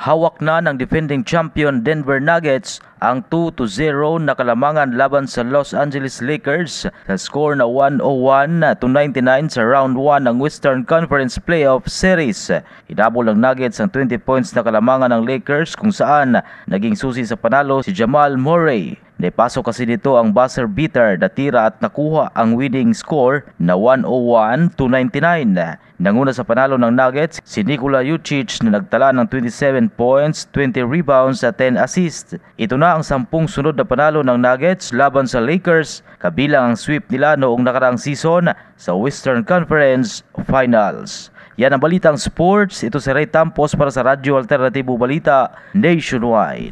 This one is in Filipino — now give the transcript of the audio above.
Hawak na ng defending champion Denver Nuggets ang 2-0 na kalamangan laban sa Los Angeles Lakers sa score na 101-99 sa round 1 ng Western Conference Playoff Series. Hinabol ng Nuggets ang 20 points na kalamangan ng Lakers kung saan naging susi sa panalo si Jamal Murray. Naipasok kasi nito ang buzzer beater na tira at nakuha ang winning score na 101 to 99. Nanguna sa panalo ng Nuggets, si Nikola Jokic na nagtala ng 27 points, 20 rebounds at 10 assists. Ito na ang sampung sunod na panalo ng Nuggets laban sa Lakers, kabilang ang sweep nila noong nakaraang season sa Western Conference Finals. Yan ang balitang sports. Ito si Ray Tampos para sa Radyo Alternatibo Balita Nationwide.